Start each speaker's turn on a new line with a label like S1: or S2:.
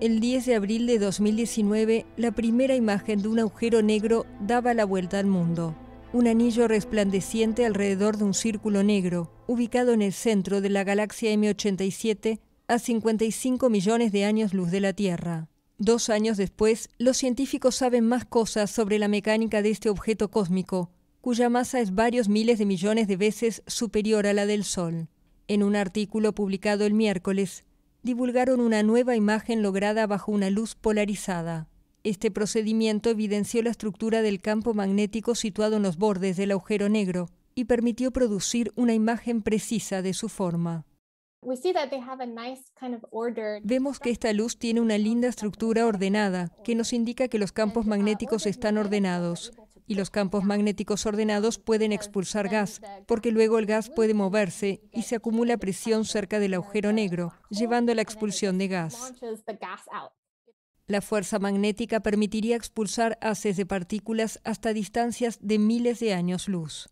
S1: El 10 de abril de 2019, la primera imagen de un agujero negro daba la vuelta al mundo. Un anillo resplandeciente alrededor de un círculo negro, ubicado en el centro de la galaxia M87 a 55 millones de años luz de la Tierra. Dos años después, los científicos saben más cosas sobre la mecánica de este objeto cósmico, cuya masa es varios miles de millones de veces superior a la del Sol. En un artículo publicado el miércoles, divulgaron una nueva imagen lograda bajo una luz polarizada. Este procedimiento evidenció la estructura del campo magnético situado en los bordes del agujero negro y permitió producir una imagen precisa de su forma. Vemos que esta luz tiene una linda estructura ordenada, que nos indica que los campos magnéticos están ordenados y los campos magnéticos ordenados pueden expulsar gas, porque luego el gas puede moverse y se acumula presión cerca del agujero negro, llevando a la expulsión de gas. La fuerza magnética permitiría expulsar haces de partículas hasta distancias de miles de años luz.